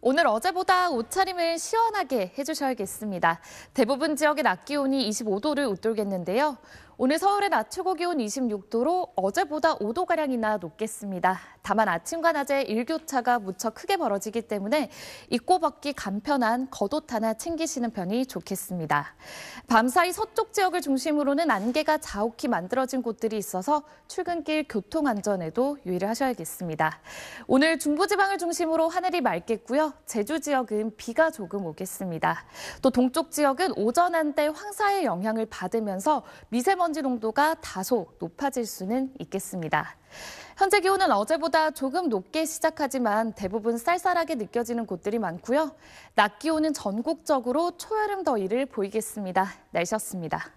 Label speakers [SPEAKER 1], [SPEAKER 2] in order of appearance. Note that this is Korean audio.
[SPEAKER 1] 오늘 어제보다 옷차림을 시원하게 해주셔야겠습니다. 대부분 지역의 낮 기온이 25도를 웃돌겠는데요. 오늘 서울의 낮 최고 기온 26도로 어제보다 5도가량이나 높겠습니다. 다만 아침과 낮에 일교차가 무척 크게 벌어지기 때문에 입고 벗기 간편한 겉옷 하나 챙기시는 편이 좋겠습니다. 밤사이 서쪽 지역을 중심으로는 안개가 자욱히 만들어진 곳들이 있어서 출근길 교통안전에도 유의를 하셔야겠습니다. 오늘 중부지방을 중심으로 하늘이 맑겠고요. 제주 지역은 비가 조금 오겠습니다. 또 동쪽 지역은 오전 한때 황사의 영향을 받으면서 미세먼지 미세먼지 농도가 다소 높아질 수는 있겠습니다. 현재 기온은 어제보다 조금 높게 시작하지만 대부분 쌀쌀하게 느껴지는 곳들이 많고요. 낮 기온은 전국적으로 초여름 더위를 보이겠습니다. 날씨였습니다.